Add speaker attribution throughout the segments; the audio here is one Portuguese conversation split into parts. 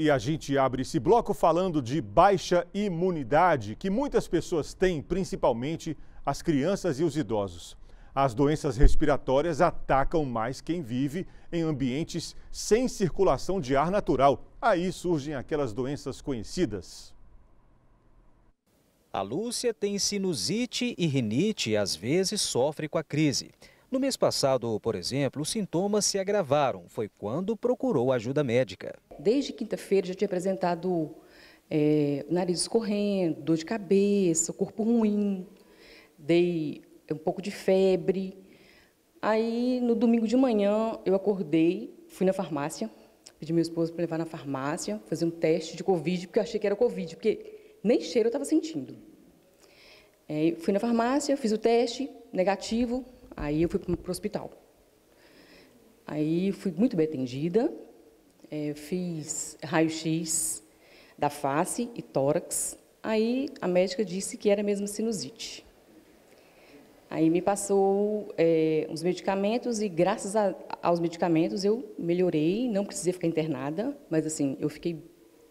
Speaker 1: E a gente abre esse bloco falando de baixa imunidade que muitas pessoas têm, principalmente as crianças e os idosos. As doenças respiratórias atacam mais quem vive em ambientes sem circulação de ar natural. Aí
Speaker 2: surgem aquelas doenças conhecidas. A Lúcia tem sinusite e rinite e às vezes sofre com a crise. No mês passado, por exemplo, os sintomas se agravaram. Foi quando procurou ajuda médica.
Speaker 3: Desde quinta-feira já tinha apresentado é, nariz escorrendo, dor de cabeça, corpo ruim, dei um pouco de febre. Aí, no domingo de manhã, eu acordei, fui na farmácia, pedi meu esposo para levar na farmácia, fazer um teste de Covid, porque eu achei que era Covid, porque nem cheiro eu estava sentindo. É, fui na farmácia, fiz o teste, negativo, Aí eu fui para o hospital. Aí fui muito bem atendida, é, fiz raio-x da face e tórax. Aí a médica disse que era mesmo sinusite. Aí me passou é, uns medicamentos e graças a, aos medicamentos eu melhorei, não precisei ficar internada, mas assim, eu fiquei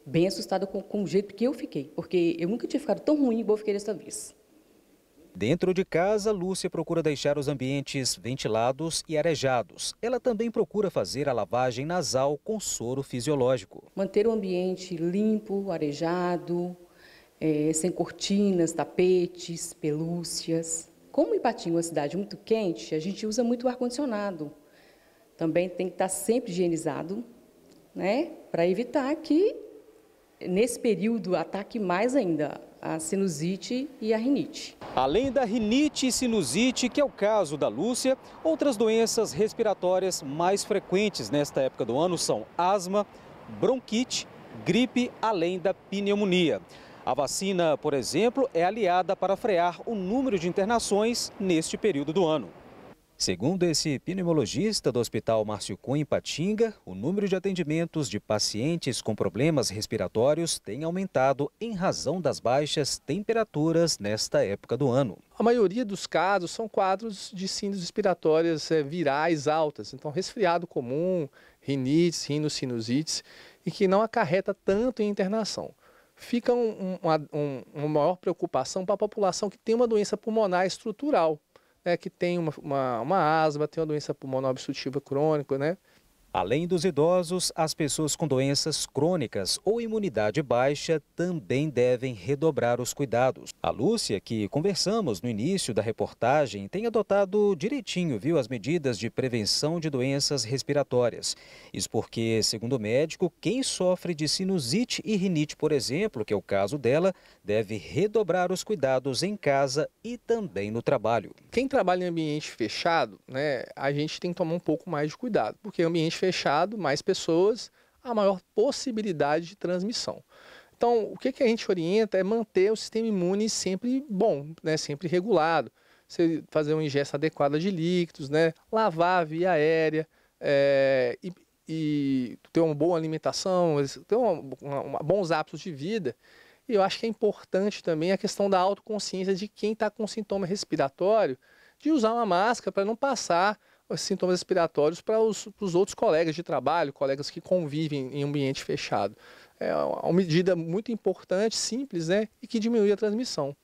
Speaker 3: bem assustada com, com o jeito que eu fiquei, porque eu nunca tinha ficado tão ruim igual eu fiquei dessa vez.
Speaker 2: Dentro de casa, Lúcia procura deixar os ambientes ventilados e arejados. Ela também procura fazer a lavagem nasal com soro fisiológico.
Speaker 3: Manter o ambiente limpo, arejado, é, sem cortinas, tapetes, pelúcias. Como Ipatinga é uma cidade muito quente, a gente usa muito ar-condicionado. Também tem que estar sempre higienizado, né? Para evitar que nesse período, ataque mais ainda a sinusite e a rinite.
Speaker 2: Além da rinite e sinusite, que é o caso da Lúcia, outras doenças respiratórias mais frequentes nesta época do ano são asma, bronquite, gripe, além da pneumonia. A vacina, por exemplo, é aliada para frear o número de internações neste período do ano. Segundo esse pneumologista do Hospital Márcio Cunha, em Patinga, o número de atendimentos de pacientes com problemas respiratórios tem aumentado em razão das baixas temperaturas nesta época do ano. A maioria dos casos são quadros de síndromes respiratórias é, virais
Speaker 1: altas, então resfriado comum, rinites, sinusites, e que não acarreta tanto em internação fica um, uma, um, uma maior preocupação para a população que tem uma doença pulmonar estrutural, é, que tem uma, uma, uma asma, tem uma doença pulmonar
Speaker 2: obstrutiva crônica, né? Além dos idosos, as pessoas com doenças crônicas ou imunidade baixa também devem redobrar os cuidados. A Lúcia, que conversamos no início da reportagem, tem adotado direitinho, viu, as medidas de prevenção de doenças respiratórias. Isso porque, segundo o médico, quem sofre de sinusite e rinite, por exemplo, que é o caso dela, deve redobrar os cuidados em casa e também no trabalho. Quem trabalha em ambiente fechado, né, a gente tem que
Speaker 1: tomar um pouco mais de cuidado, porque ambiente fechado fechado, mais pessoas, a maior possibilidade de transmissão. Então, o que, que a gente orienta é manter o sistema imune sempre bom, né, sempre regulado. Você fazer uma ingesta adequada de líquidos, né, lavar via aérea é, e, e, ter uma boa alimentação, ter uma, uma, bons hábitos de vida. E eu acho que é importante também a questão da autoconsciência de quem está com sintoma respiratório, de usar uma máscara para não passar sintomas assim, respiratórios para os, para os outros colegas de trabalho, colegas que convivem em ambiente fechado. É uma medida muito importante, simples, né? E que diminui a transmissão.